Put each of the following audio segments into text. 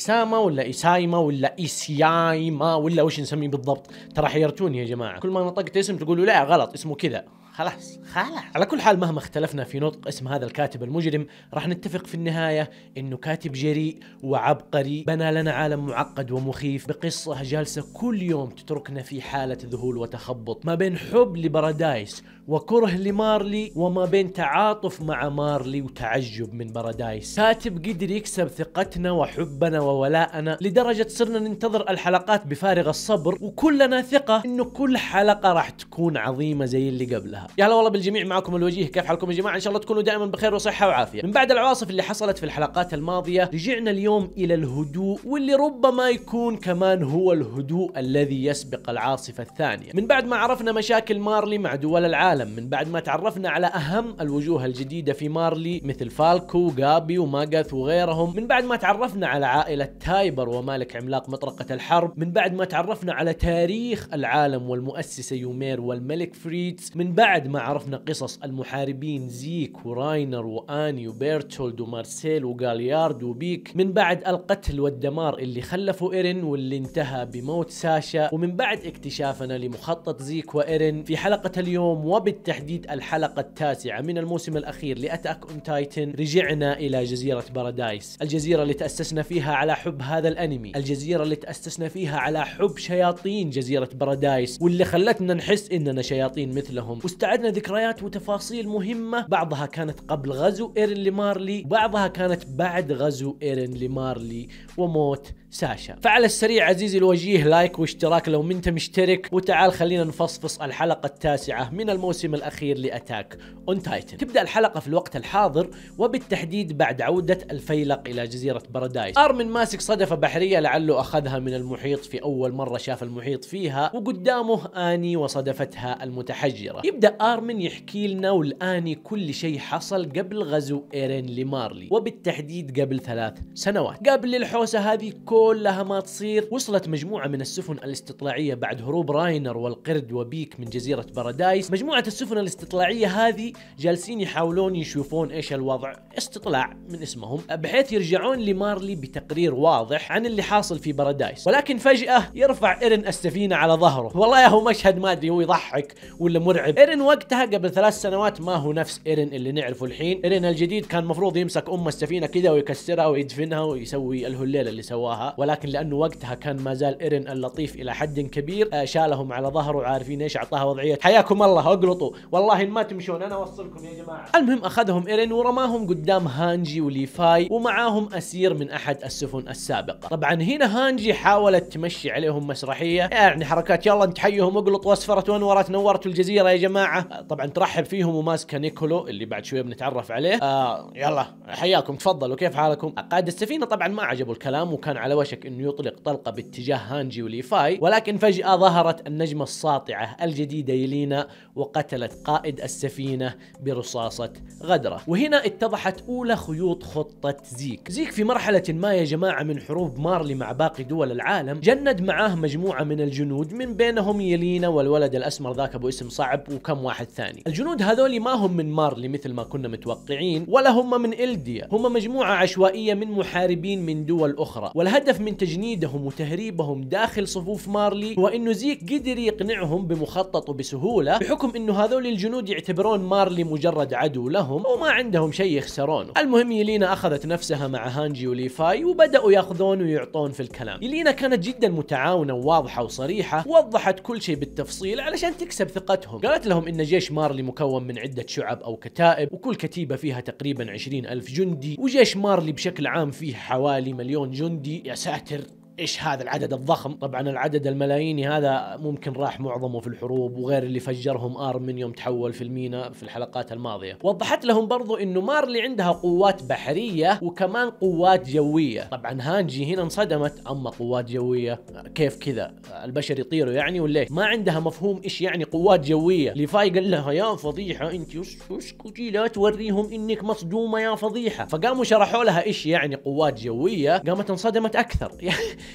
اسامه ولا اسايمه ولا اسيايمه ولا وش نسميه بالضبط ترى حيرتوني يا جماعه كل ما نطقت اسم تقولوا لا غلط اسمه كذا خلاص خلاص على كل حال مهما اختلفنا في نطق اسم هذا الكاتب المجرم راح نتفق في النهاية انه كاتب جريء وعبقري بنى لنا عالم معقد ومخيف بقصة جالسة كل يوم تتركنا في حالة ذهول وتخبط ما بين حب لبرادايس وكره لمارلي وما بين تعاطف مع مارلي وتعجب من بارادايس كاتب قدر يكسب ثقتنا وحبنا وولائنا لدرجة صرنا ننتظر الحلقات بفارغ الصبر وكلنا ثقة انه كل حلقة راح تكون عظيمة زي اللي قبلها يا هلا والله بالجميع معكم الوجيه كيف حالكم يا جماعة ان شاء الله تكونوا دائما بخير وصحة وعافية من بعد العواصف اللي حصلت في الحلقات الماضية رجعنا اليوم الى الهدوء واللي ربما يكون كمان هو الهدوء الذي يسبق العاصفة الثانية من بعد ما عرفنا مشاكل مارلي مع دول العالم العالم من بعد ما تعرفنا على أهم الوجوه الجديدة في مارلي مثل فالكو وغابي وماغاث وغيرهم من بعد ما تعرفنا على عائلة تايبر ومالك عملاق مطرقة الحرب من بعد ما تعرفنا على تاريخ العالم والمؤسسة يومير والملك فريتز من بعد ما عرفنا قصص المحاربين زيك وراينر وآني وبيرتولد ومارسيل وغاليارد وبيك من بعد القتل والدمار اللي خلفوا إيرن واللي انتهى بموت ساشا ومن بعد اكتشافنا لمخطط زيك وإيرن في حلقة اليوم وبالتحديد الحلقة التاسعة من الموسم الأخير لأتاك أون تايتن رجعنا إلى جزيرة بارادايس الجزيرة اللي تأسسنا فيها على حب هذا الأنمي الجزيرة اللي تأسسنا فيها على حب شياطين جزيرة بارادايس واللي خلتنا نحس إننا شياطين مثلهم واستعدنا ذكريات وتفاصيل مهمة بعضها كانت قبل غزو إيرن لمارلي وبعضها كانت بعد غزو إيرن لمارلي وموت ساشا فعلى السريع عزيزي الوجيه لايك واشتراك لو منت مشترك وتعال خلينا نفصفص الحلقة التاسعة من الموسم الأخير لأتاك أون تايتن تبدأ الحلقة في الوقت الحاضر وبالتحديد بعد عودة الفيلق إلى جزيرة بارادايس أرمن ماسك صدفة بحرية لعله أخذها من المحيط في أول مرة شاف المحيط فيها وقدامه آني وصدفتها المتحجرة يبدأ أرمن يحكي لنا والآني كل شيء حصل قبل غزو إيرين لمارلي وبالتحديد قبل ثلاث سنوات قبل الحوسة هذه كلها ما تصير وصلت مجموعة من السفن الاستطلاعية بعد هروب راينر والقرد وبيك من جزيرة بارادايس مجموعة السفن الاستطلاعية هذه جالسين يحاولون يشوفون ايش الوضع استطلاع من اسمهم بحيث يرجعون لمارلي بتقرير واضح عن اللي حاصل في بارادايس ولكن فجأة يرفع إيرن السفينة على ظهره والله يا هو مشهد ما ادري هو يضحك ولا مرعب إيرن وقتها قبل ثلاث سنوات ما هو نفس إيرن اللي نعرفه الحين إيرن الجديد كان مفروض يمسك أم السفينة كذا ويكسرها ويدفنها ويسوي الهليلة اللي سواها ولكن لانه وقتها كان ما زال ايرن اللطيف الى حد كبير آه، شالهم على ظهره وعارفين ايش اعطاها وضعيه حياكم الله اقلطوا والله ما تمشون انا اوصلكم يا جماعه المهم اخذهم ايرن ورماهم قدام هانجي وليفاي ومعاهم اسير من احد السفن السابقه طبعا هنا هانجي حاولت تمشي عليهم مسرحيه يعني حركات يلا انت حيهم اقلط واسفرت وانورت نورت الجزيره يا جماعه آه، طبعا ترحب فيهم وماسكه نيكولو اللي بعد شويه بنتعرف عليه آه يلا حياكم تفضلوا كيف حالكم قائد السفينه طبعا ما عجبه الكلام وكان على وشك انه يطلق طلقه باتجاه هانجي وليفاي ولكن فجاه ظهرت النجمه الساطعه الجديده يلينا وقتلت قائد السفينه برصاصه غدره وهنا اتضحت اولى خيوط خطه زيك زيك في مرحله ما يا جماعه من حروب مارلي مع باقي دول العالم جند معاه مجموعه من الجنود من بينهم يلينا والولد الاسمر ذاك ابو اسم صعب وكم واحد ثاني الجنود هذول ما هم من مارلي مثل ما كنا متوقعين ولا هم من إلديا هم مجموعة عشوائية من محاربين من دول أخرى والهدف الهدف من تجنيدهم وتهريبهم داخل صفوف مارلي هو انه زيك قدر يقنعهم بمخططه بسهولة بحكم انه هذول الجنود يعتبرون مارلي مجرد عدو لهم وما عندهم شيء يخسرونه المهم يلينا اخذت نفسها مع هانجي وليفاي وبدأوا ياخذون ويعطون في الكلام يلينا كانت جدا متعاونة وواضحة وصريحة ووضحت كل شيء بالتفصيل علشان تكسب ثقتهم قالت لهم ان جيش مارلي مكون من عدة شعب او كتائب وكل كتيبة فيها تقريبا 20 ألف جندي وجيش مارلي بشكل عام فيه حوالي مليون جندي ساتر ايش هذا العدد الضخم طبعا العدد الملاييني هذا ممكن راح معظمه في الحروب وغير اللي فجرهم ارمن يوم تحول في المينا في الحلقات الماضيه وضحت لهم برضو انه مارلي عندها قوات بحريه وكمان قوات جويه طبعا هانجي هنا انصدمت اما قوات جويه كيف كذا البشر يطيروا يعني ولا ما عندها مفهوم ايش يعني قوات جويه ليفاي قال لها يا فضيحه انت اسكتي لا توريهم انك مصدومه يا فضيحه فقاموا شرحوا لها ايش يعني قوات جويه قامت انصدمت اكثر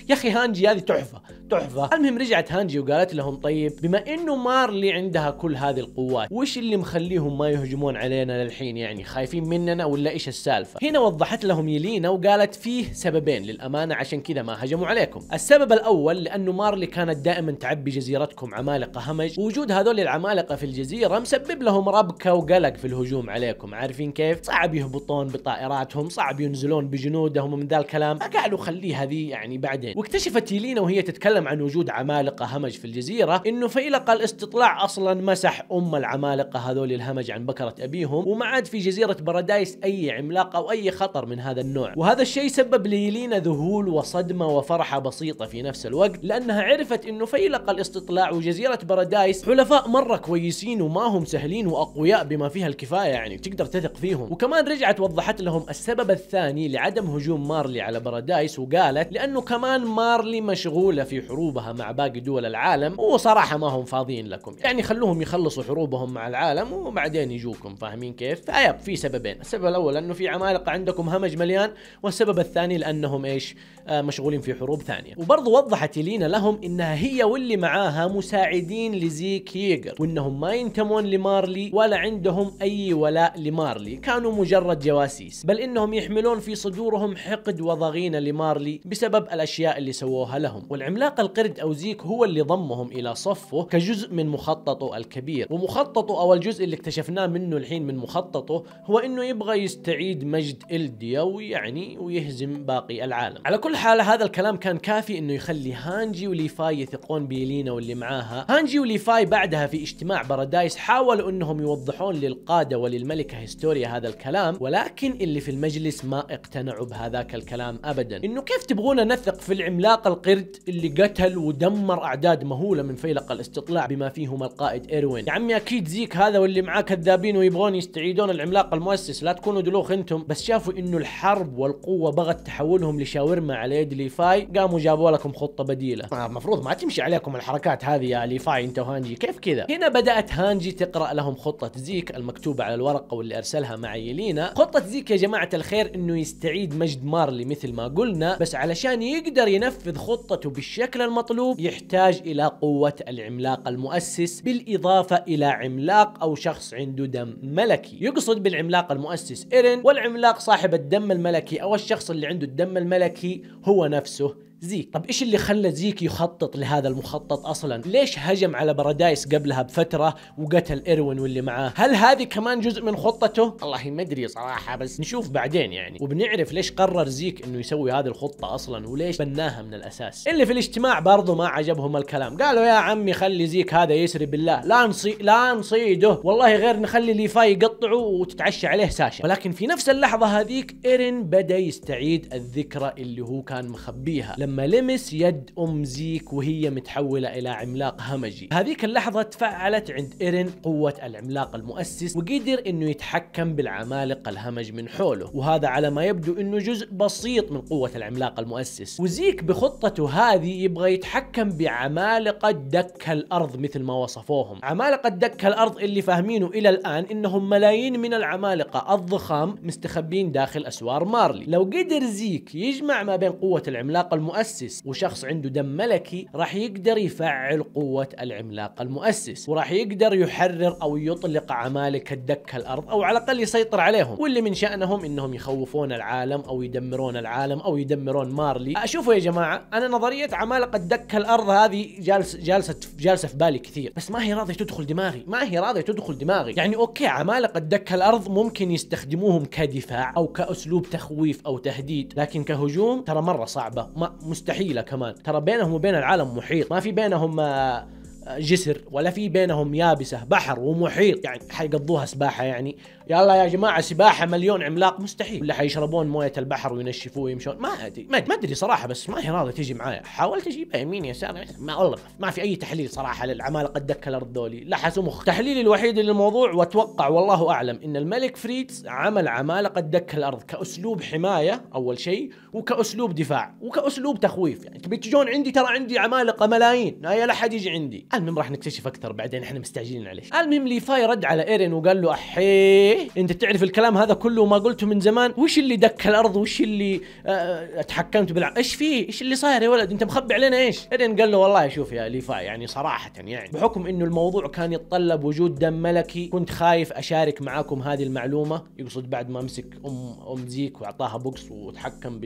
يا اخي هانجي هذه تحفه تحفه المهم رجعت هانجي وقالت لهم طيب بما انه مارلي عندها كل هذه القوات وش اللي مخليهم ما يهجمون علينا للحين يعني خايفين مننا ولا ايش السالفه هنا وضحت لهم يلينا وقالت فيه سببين للامانه عشان كذا ما هجموا عليكم السبب الاول لانه مارلي كانت دائما تعبي جزيرتكم عمالقه همج وجود هذول العمالقه في الجزيره مسبب لهم ربكه وقلق في الهجوم عليكم عارفين كيف صعب يهبطون بطائراتهم صعب ينزلون بجنودهم ومن ذا الكلام فقالوا خليها ذي يعني بعد بعدين واكتشفت يلينا وهي تتكلم عن وجود عمالقة همج في الجزيرة انه فيلق الاستطلاع اصلا مسح ام العمالقة هذول الهمج عن بكرة ابيهم وما عاد في جزيرة بارادايس اي عملاق او اي خطر من هذا النوع وهذا الشيء سبب ليلينا ذهول وصدمة وفرحة بسيطة في نفس الوقت لانها عرفت انه فيلق الاستطلاع وجزيرة بارادايس حلفاء مرة كويسين وما هم سهلين واقوياء بما فيها الكفاية يعني تقدر تثق فيهم وكمان رجعت وضحت لهم السبب الثاني لعدم هجوم مارلي على بارادايس وقالت لانه كمان كمان مارلي مشغولة في حروبها مع باقي دول العالم وصراحة ما هم فاضيين لكم يعني خلوهم يخلصوا حروبهم مع العالم وبعدين يجوكم فاهمين كيف فأيب في سببين السبب الأول أنه في عمالقة عندكم همج مليان والسبب الثاني لأنهم إيش آه مشغولين في حروب ثانية وبرضه وضحت لينا لهم إنها هي واللي معاها مساعدين لزيك ييجر وإنهم ما ينتمون لمارلي ولا عندهم أي ولاء لمارلي كانوا مجرد جواسيس بل إنهم يحملون في صدورهم حقد وضغينة لمارلي بسبب الأشياء الأشياء اللي سووها لهم والعملاق القرد أو زيك هو اللي ضمهم إلى صفه كجزء من مخططه الكبير ومخططه أو الجزء اللي اكتشفناه منه الحين من مخططه هو أنه يبغى يستعيد مجد إلديا ويعني ويهزم باقي العالم على كل حال هذا الكلام كان كافي أنه يخلي هانجي وليفاي يثقون بيلينا واللي معاها هانجي وليفاي بعدها في اجتماع بارادايس حاولوا أنهم يوضحون للقادة وللملكة هيستوريا هذا الكلام ولكن اللي في المجلس ما اقتنعوا بهذاك الكلام أبدا أنه كيف تبغونا نثق في العملاق القرد اللي قتل ودمر اعداد مهوله من فيلق الاستطلاع بما فيهم القائد ايروين يا عمي اكيد زيك هذا واللي معاه كذابين ويبغون يستعيدون العملاق المؤسس لا تكونوا دلوخ انتم بس شافوا انه الحرب والقوه بغت تحولهم لشاورما على يد ليفاي قاموا جابوا لكم خطه بديله المفروض آه، ما تمشي عليكم الحركات هذه يا ليفاي انت وهانجي كيف كذا هنا بدات هانجي تقرا لهم خطه زيك المكتوبه على الورقه واللي ارسلها مع يلينا خطه زيك يا جماعه الخير انه يستعيد مجد مارلي مثل ما قلنا بس علشان يقدر يقدر ينفذ خطته بالشكل المطلوب يحتاج إلى قوة العملاق المؤسس بالإضافة إلى عملاق أو شخص عنده دم ملكي يقصد بالعملاق المؤسس إيرين والعملاق صاحب الدم الملكي أو الشخص اللي عنده الدم الملكي هو نفسه زيك طب ايش اللي خلى زيك يخطط لهذا المخطط اصلا ليش هجم على بارادايس قبلها بفتره وقتل ايروين واللي معاه هل هذه كمان جزء من خطته والله ما ادري صراحه بس نشوف بعدين يعني وبنعرف ليش قرر زيك انه يسوي هذه الخطه اصلا وليش بناها من الاساس اللي في الاجتماع برضه ما عجبهم الكلام قالوا يا عمي خلي زيك هذا يسري بالله لا نصي لا نصيده والله غير نخلي ليفاي يقطعه وتتعشى عليه ساشا ولكن في نفس اللحظه هذيك ايرين بدا يستعيد الذكرى اللي هو كان مخبيها لما لما لمس يد أم زيك وهي متحولة إلى عملاق همجي هذيك اللحظة تفعلت عند إيرين قوة العملاق المؤسس وقدر أنه يتحكم بالعمالقة الهمج من حوله وهذا على ما يبدو أنه جزء بسيط من قوة العملاق المؤسس وزيك بخطته هذه يبغى يتحكم بعمالقة دك الأرض مثل ما وصفوهم عمالقة دك الأرض اللي فاهمينه إلى الآن إنهم ملايين من العمالقة الضخام مستخبين داخل أسوار مارلي لو قدر زيك يجمع ما بين قوة العملاق المؤسس المؤسس وشخص عنده دم ملكي راح يقدر يفعل قوة العملاق المؤسس وراح يقدر يحرر أو يطلق عمالك الدكة الأرض أو على الأقل يسيطر عليهم واللي من شأنهم إنهم يخوفون العالم أو يدمرون العالم أو يدمرون مارلي أشوفوا يا جماعة أنا نظرية عمالقة دكة الأرض هذه جالس جالسة جالسة في بالي كثير بس ما هي راضية تدخل دماغي ما هي راضية تدخل دماغي يعني أوكي عمالقة دكة الأرض ممكن يستخدموهم كدفاع أو كأسلوب تخويف أو تهديد لكن كهجوم ترى مرة صعبة ما مستحيله كمان ترى بينهم وبين العالم محيط ما في بينهم آه، جسر ولا في بينهم يابسه بحر ومحيط يعني حيقضوها سباحه يعني يلا يا جماعه سباحه مليون عملاق مستحيل ولا حيشربون مويه البحر وينشفوه ويمشون ما ادري ما ادري صراحه بس ما هي راضيه تجي معايا حاولت اجيبها يمين يسار ما والله ما في اي تحليل صراحه للعمالقه دك الارض ذولي لا مخ تحليلي الوحيد للموضوع واتوقع والله اعلم ان الملك فريتز عمل عمالقه دك الارض كاسلوب حمايه اول شيء وكاسلوب دفاع وكاسلوب تخويف يعني تبي تجون عندي ترى عندي عمالقه ملايين لا لا حد يجي عندي المهم راح نكتشف اكثر بعدين احنا مستعجلين عليه المهم ليفاي رد على ايرين وقال له احيه انت تعرف الكلام هذا كله ما قلته من زمان وش اللي دك الارض وش اللي اتحكمت آه، آه، بالع ايش في ايش اللي صاير يا ولد انت مخبي علينا ايش ايرين قال له والله شوف يا ليفاي يعني صراحه يعني بحكم انه الموضوع كان يتطلب وجود دم ملكي كنت خايف اشارك معاكم هذه المعلومه يقصد بعد ما مسك ام ام زيك واعطاها بوكس وتحكم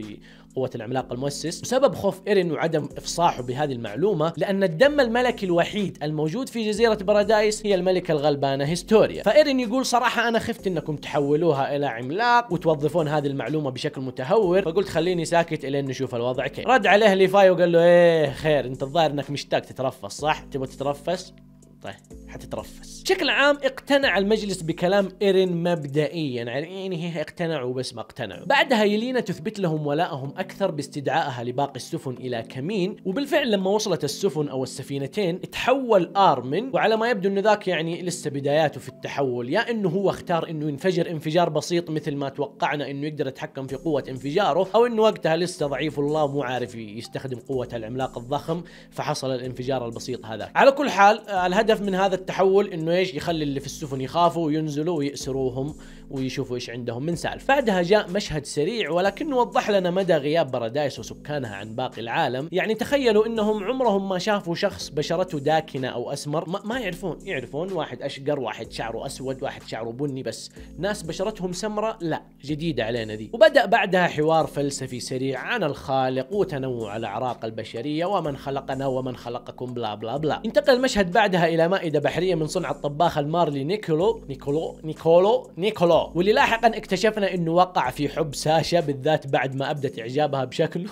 قوة العملاق المؤسس وسبب خوف إيرين وعدم إفصاحه بهذه المعلومة لأن الدم الملكي الوحيد الموجود في جزيرة بارادايس هي الملكة الغلبانة هيستوريا فإيرين يقول صراحة أنا خفت أنكم تحولوها إلى عملاق وتوظفون هذه المعلومة بشكل متهور فقلت خليني ساكت إلين نشوف الوضع كيف رد عليه ليفاي وقال له إيه خير أنت الظاهر أنك مشتاق تترفس صح تبغى تترفس طيب حتترفس بشكل عام اقتنع المجلس بكلام إيرين مبدئيا يعني, يعني هي اقتنعوا بس ما اقتنعوا بعدها يلينا تثبت لهم ولائهم أكثر باستدعائها لباقي السفن إلى كمين وبالفعل لما وصلت السفن أو السفينتين تحول آرمن وعلى ما يبدو أن ذاك يعني لسه بداياته في التحول يا أنه هو اختار أنه ينفجر انفجار بسيط مثل ما توقعنا أنه يقدر يتحكم في قوة انفجاره أو أنه وقتها لسه ضعيف الله مو عارف يستخدم قوه العملاق الضخم فحصل الانفجار البسيط هذا على كل حال آه، الهدف من هذا التحول انه ايش يخلي اللي في السفن يخافوا وينزلوا ويأسروهم ويشوفوا ايش عندهم من سالفه بعدها جاء مشهد سريع ولكنه وضح لنا مدى غياب بارادايس وسكانها عن باقي العالم يعني تخيلوا انهم عمرهم ما شافوا شخص بشرته داكنه او اسمر ما, ما يعرفون يعرفون واحد اشقر واحد شعره اسود واحد شعره بني بس ناس بشرتهم سمراء لا جديده علينا دي وبدا بعدها حوار فلسفي سريع عن الخالق وتنوع الاعراق البشريه ومن خلقنا ومن خلقكم بلا بلا بلا انتقل المشهد بعدها الى مائده بحريه من صنع الطباخ المارلي نيكولو نيكولو نيكولو نيكولو واللي لاحقا اكتشفنا انه وقع في حب ساشا بالذات بعد ما ابدت اعجابها بشكله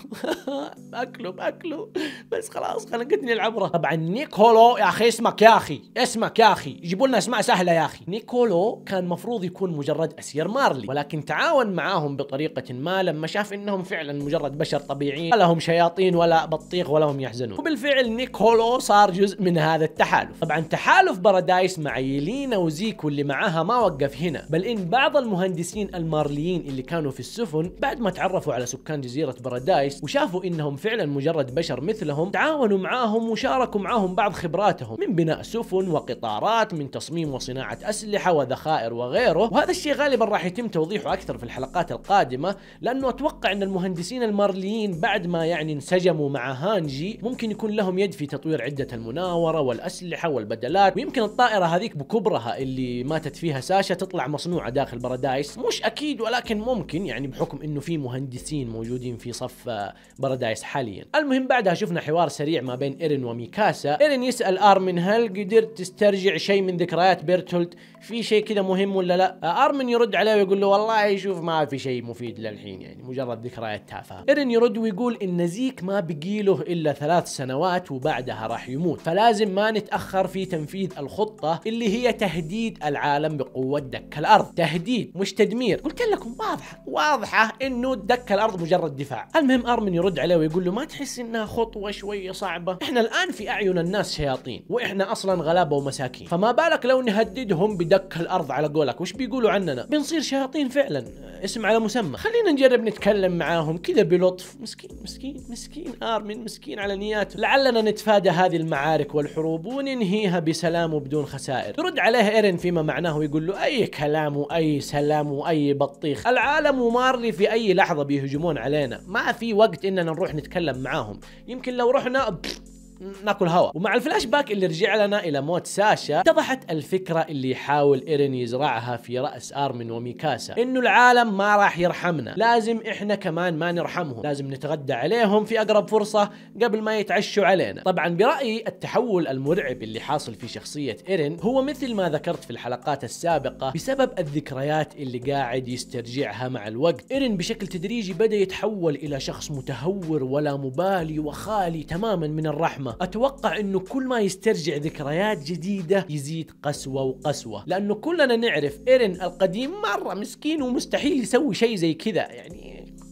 باكله باكله بس خلاص خلقتني العبره طبعا نيكولو يا اخي اسمك يا اخي اسمك يا اخي جيبوا لنا اسماء سهله يا اخي نيكولو كان مفروض يكون مجرد اسير مارلي ولكن تعاون معاهم بطريقه ما لما شاف انهم فعلا مجرد بشر طبيعيين لا هم شياطين ولا بطيخ ولا هم يحزنون وبالفعل نيكولو صار جزء من هذا التحالف طبعا تحالف في بارادايس مع يلينا وزيكو اللي معاها ما وقف هنا بل ان بعض المهندسين المارليين اللي كانوا في السفن بعد ما تعرفوا على سكان جزيرة بارادايس وشافوا انهم فعلا مجرد بشر مثلهم تعاونوا معاهم وشاركوا معاهم بعض خبراتهم من بناء سفن وقطارات من تصميم وصناعة اسلحة وذخائر وغيره وهذا الشيء غالبا راح يتم توضيحه اكثر في الحلقات القادمة لانه اتوقع ان المهندسين المارليين بعد ما يعني انسجموا مع هانجي ممكن يكون لهم يد في تطوير عدة المناورة والاسلحة والبدلات ويمكن الطائرة هذيك بكبرها اللي ماتت فيها ساشا تطلع مصنوعة داخل بارادايس مش أكيد ولكن ممكن يعني بحكم إنه في مهندسين موجودين في صف بارادايس حاليا المهم بعدها شفنا حوار سريع ما بين إيرين وميكاسا إيرين يسأل أرمن هل قدرت تسترجع شيء من ذكريات بيرتولد في شيء كذا مهم ولا لا أرمن يرد عليه ويقول له والله شوف ما في شيء مفيد للحين يعني مجرد ذكريات تافهة إيرين يرد ويقول إن زيك ما بقيله إلا ثلاث سنوات وبعدها راح يموت فلازم ما نتأخر في تنفيذ تنفيذ الخطة اللي هي تهديد العالم بقوة دك الأرض تهديد مش تدمير قلت لكم واضحة واضحة إنه دك الأرض مجرد دفاع المهم أرمن يرد عليه ويقول له ما تحس إنها خطوة شوية صعبة إحنا الآن في أعين الناس شياطين وإحنا أصلا غلابة ومساكين فما بالك لو نهددهم بدك الأرض على قولك وش بيقولوا عننا بنصير شياطين فعلا اسم على مسمى خلينا نجرب نتكلم معاهم كذا بلطف مسكين مسكين مسكين آرمن مسكين على نياته لعلنا نتفادى هذه المعارك والحروب وننهيها بسلام سلام وبدون خسائر يرد عليه ايرين فيما معناه ويقول له اي كلام واي سلام واي بطيخ العالم ومارلي في اي لحظه بيهجمون علينا ما في وقت اننا نروح نتكلم معاهم يمكن لو رحنا ناكل هواء ومع الفلاش باك اللي رجع لنا الى موت ساشا اتضحت الفكره اللي يحاول ايرين يزرعها في راس ارمن وميكاسا انه العالم ما راح يرحمنا لازم احنا كمان ما نرحمهم لازم نتغدى عليهم في اقرب فرصه قبل ما يتعشوا علينا طبعا برايي التحول المرعب اللي حاصل في شخصيه ايرين هو مثل ما ذكرت في الحلقات السابقه بسبب الذكريات اللي قاعد يسترجعها مع الوقت ايرين بشكل تدريجي بدا يتحول الى شخص متهور ولا مبالي وخالي تماما من الرحمه العامة أتوقع أنه كل ما يسترجع ذكريات جديدة يزيد قسوة وقسوة لأنه كلنا نعرف إيرن القديم مرة مسكين ومستحيل يسوي شيء زي كذا يعني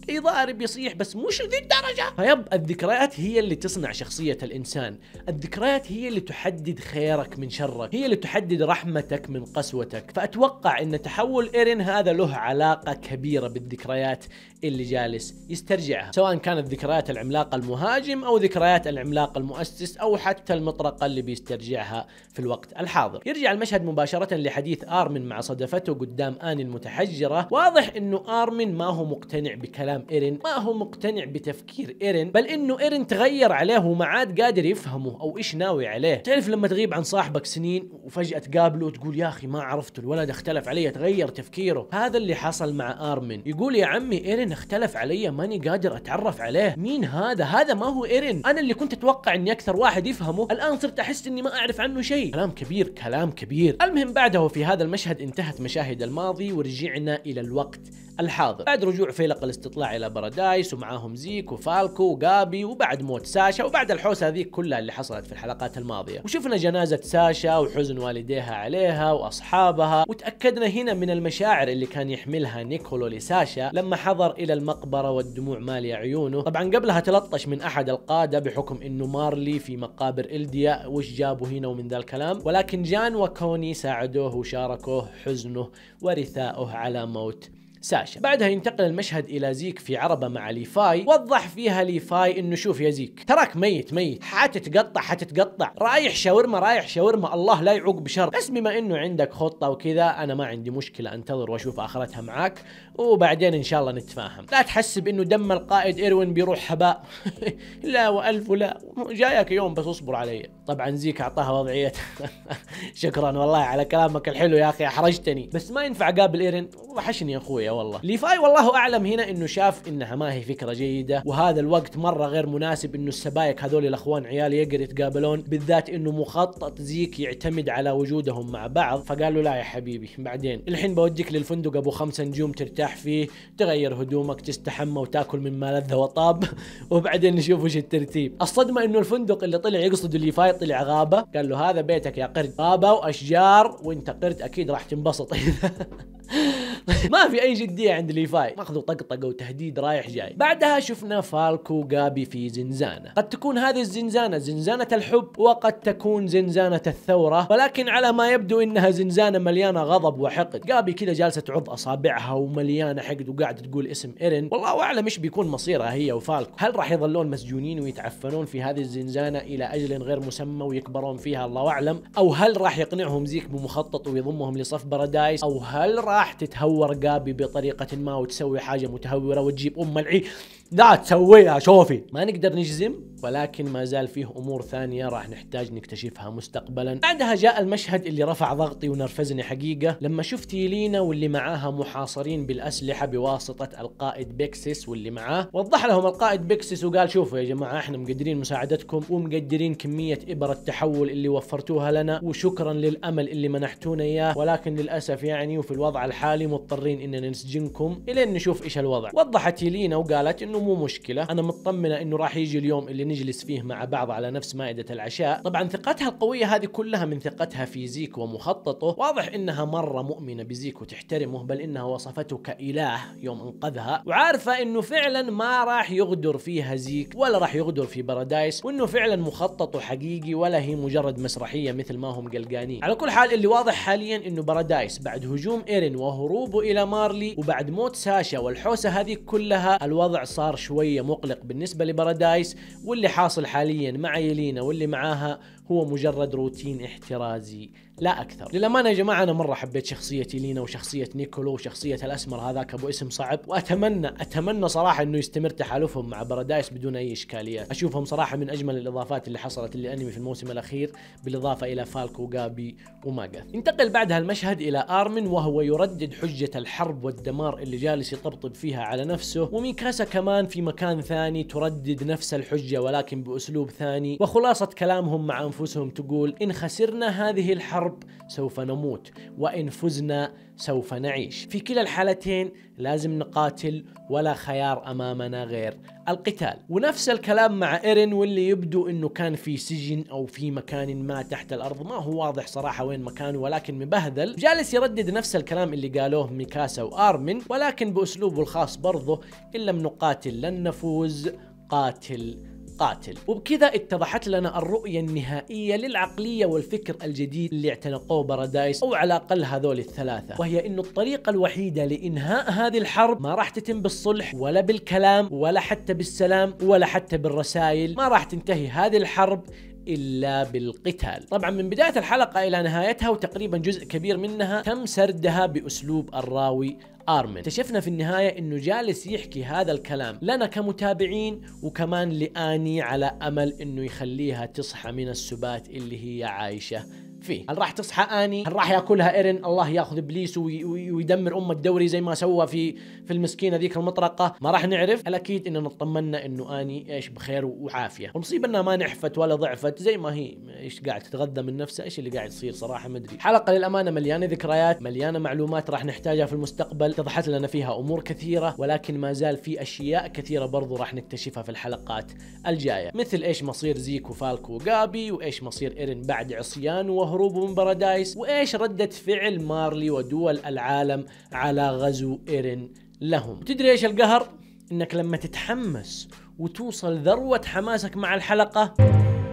اي ضارب يصيح بس مش لذي الدرجة فيب الذكريات هي اللي تصنع شخصية الإنسان الذكريات هي اللي تحدد خيرك من شرك هي اللي تحدد رحمتك من قسوتك فأتوقع أن تحول إيرين هذا له علاقة كبيرة بالذكريات اللي جالس يسترجعها سواء كانت ذكريات العملاق المهاجم أو ذكريات العملاق المؤسس أو حتى المطرقة اللي بيسترجعها في الوقت الحاضر يرجع المشهد مباشرة لحديث آرمن مع صدفته قدام آن المتحجرة واضح أنه آرمن ما هو مقتنع بكلام كلام ايرن ما هو مقتنع بتفكير ايرن بل انه ايرن تغير عليه وما عاد قادر يفهمه او ايش ناوي عليه تعرف لما تغيب عن صاحبك سنين وفجاه تقابله وتقول يا اخي ما عرفته الولد اختلف علي تغير تفكيره هذا اللي حصل مع ارمن يقول يا عمي ايرن اختلف علي ماني قادر اتعرف عليه مين هذا هذا ما هو ايرن انا اللي كنت اتوقع اني اكثر واحد يفهمه الان صرت احس اني ما اعرف عنه شيء كلام كبير كلام كبير المهم بعده في هذا المشهد انتهت مشاهد الماضي ورجعنا الى الوقت الحاضر بعد رجوع فيلق الاستطلاع الى بارادايس ومعاهم زيك وفالكو وجابي وبعد موت ساشا وبعد الحوسه هذيك كلها اللي حصلت في الحلقات الماضيه وشفنا جنازه ساشا وحزن والديها عليها واصحابها وتاكدنا هنا من المشاعر اللي كان يحملها نيكولو لساشا لما حضر الى المقبره والدموع ماليه عيونه طبعا قبلها تلطش من احد القاده بحكم انه مارلي في مقابر الديا وش جابه هنا ومن ذا الكلام ولكن جان وكوني ساعدوه وشاركوه حزنه ورثاؤه على موت ساشا بعدها ينتقل المشهد الى زيك في عربه مع ليفاي وضح فيها ليفاي انه شوف يا زيك تراك ميت ميت حتتقطع حتتقطع رايح شاورما رايح شاورما الله لا يعوق بشر بس بما انه عندك خطه وكذا انا ما عندي مشكله انتظر واشوف اخرتها معاك وبعدين ان شاء الله نتفاهم لا تحسب انه دم القائد ايروين بيروح هباء لا والف لا جايك يوم بس اصبر علي طبعا زيك اعطاها وضعيه شكرا والله على كلامك الحلو يا اخي احرجتني بس ما ينفع قابل ايرين وحشني يا اخويا والله ليفاي والله اعلم هنا انه شاف انها ما هي فكره جيده وهذا الوقت مره غير مناسب انه السبايك هذول الاخوان عيال يقدر يتقابلون بالذات انه مخطط زيك يعتمد على وجودهم مع بعض فقال له لا يا حبيبي بعدين الحين بوديك للفندق ابو خمسة نجوم ترتاح ترتاح فيه تغير هدومك تستحمى وتاكل مما لذ وطاب وبعدين نشوف وش الترتيب الصدمه انه الفندق اللي طلع يقصد اللي فايط طلع غابه قال له هذا بيتك يا قرد غابه واشجار وانت قرد اكيد راح تنبسط ما في اي جديه عند ليفاي ماخذوا طقطقه وتهديد رايح جاي بعدها شفنا فالكو وجابي في زنزانه قد تكون هذه الزنزانه زنزانه الحب وقد تكون زنزانه الثوره ولكن على ما يبدو انها زنزانه مليانه غضب وحقد جابي كذا جالسه تعض اصابعها ومليانه حقد وقاعده تقول اسم ايرن والله اعلم ايش بيكون مصيرها هي وفالكو هل راح يظلون مسجونين ويتعفنون في هذه الزنزانه الى اجل غير مسمى ويكبرون فيها الله اعلم او هل راح يقنعهم زيك بمخطط ويضمهم لصف بارادايس او هل راح تتهور تهور قابي بطريقه ما وتسوي حاجه متهوره وتجيب ام العي لا تسويها شوفي ما نقدر نجزم ولكن ما زال فيه امور ثانيه راح نحتاج نكتشفها مستقبلا بعدها جاء المشهد اللي رفع ضغطي ونرفزني حقيقه لما شفت يلينا واللي معاها محاصرين بالاسلحه بواسطه القائد بيكسس واللي معاه وضح لهم القائد بيكسس وقال شوفوا يا جماعه احنا مقدرين مساعدتكم ومقدرين كميه ابر التحول اللي وفرتوها لنا وشكرا للامل اللي منحتونا اياه ولكن للاسف يعني وفي الوضع الحالي مضطرين اننا نسجنكم الين نشوف ايش الوضع وضحت يلينا وقالت انه مو مشكله انا مطمنه انه راح يجي اليوم اللي نجلس فيه مع بعض على نفس مائدة العشاء طبعا ثقتها القوية هذه كلها من ثقتها في زيك ومخططه واضح انها مرة مؤمنة بزيك وتحترمه بل انها وصفته كإله يوم انقذها وعارفة انه فعلا ما راح يغدر فيها زيك ولا راح يغدر في بارادايس وانه فعلا مخططه حقيقي ولا هي مجرد مسرحية مثل ما هم قلقانين على كل حال اللي واضح حاليا انه بارادايس بعد هجوم ايرين وهروبه الى مارلي وبعد موت ساشا والحوسة هذه كلها الوضع صار شوية مقلق بالنسبة لبارادايس واللي حاصل حاليا مع يلينا واللي معاها هو مجرد روتين احترازي لا اكثر للامانه يا جماعه انا مره حبيت شخصيه لينا وشخصيه نيكولو وشخصيه الاسمر هذاك ابو اسم صعب واتمنى اتمنى صراحه انه يستمر تحالفهم مع بارادايس بدون اي اشكاليات اشوفهم صراحه من اجمل الاضافات اللي حصلت للانمي في الموسم الاخير بالاضافه الى فالكو وجابي وماجا انتقل بعدها المشهد الى ارمن وهو يردد حجه الحرب والدمار اللي جالس يطبطب فيها على نفسه وميكاسا كمان في مكان ثاني تردد نفس الحجه ولكن باسلوب ثاني وخلاصه كلامهم مع انفسهم تقول ان خسرنا هذه الحرب الحرب سوف نموت وإن فزنا سوف نعيش في كلا الحالتين لازم نقاتل ولا خيار أمامنا غير القتال ونفس الكلام مع إيرين واللي يبدو أنه كان في سجن أو في مكان ما تحت الأرض ما هو واضح صراحة وين مكانه ولكن مبهدل جالس يردد نفس الكلام اللي قالوه ميكاسا وآرمن ولكن بأسلوبه الخاص برضه إن لم نقاتل لن نفوز قاتل قاتل وبكذا اتضحت لنا الرؤية النهائية للعقلية والفكر الجديد اللي اعتنقوه بارادايس أو على الأقل هذول الثلاثة وهي أنه الطريقة الوحيدة لإنهاء هذه الحرب ما راح تتم بالصلح ولا بالكلام ولا حتى بالسلام ولا حتى بالرسائل ما راح تنتهي هذه الحرب الا بالقتال. طبعا من بدايه الحلقه الى نهايتها وتقريبا جزء كبير منها تم سردها باسلوب الراوي ارمن اكتشفنا في النهايه انه جالس يحكي هذا الكلام لنا كمتابعين وكمان لاني على امل انه يخليها تصحى من السبات اللي هي عايشه فيه هل راح تصحى اني هل راح ياكلها ايرن الله ياخذ ابليس ويدمر ام الدوري زي ما سوى في في المسكينه ذيك المطرقه ما راح نعرف الاكيد اننا نطمنا انه اني ايش بخير وعافيه والمصيبه انها ما نحفت ولا ضعفت زي ما هي ايش قاعد تتغذى من نفسها ايش اللي قاعد يصير صراحه ما ادري حلقه للامانه مليانه ذكريات مليانه معلومات راح نحتاجها في المستقبل اتضحت لنا فيها امور كثيره ولكن ما زال في اشياء كثيره برضو راح نكتشفها في الحلقات الجايه مثل ايش مصير زيكو فالكو وجابي وايش مصير ايرن بعد عصيان وهو هروبه من بارادايس وايش ردة فعل مارلي ودول العالم على غزو ايرين لهم تدري ايش القهر انك لما تتحمس وتوصل ذروة حماسك مع الحلقة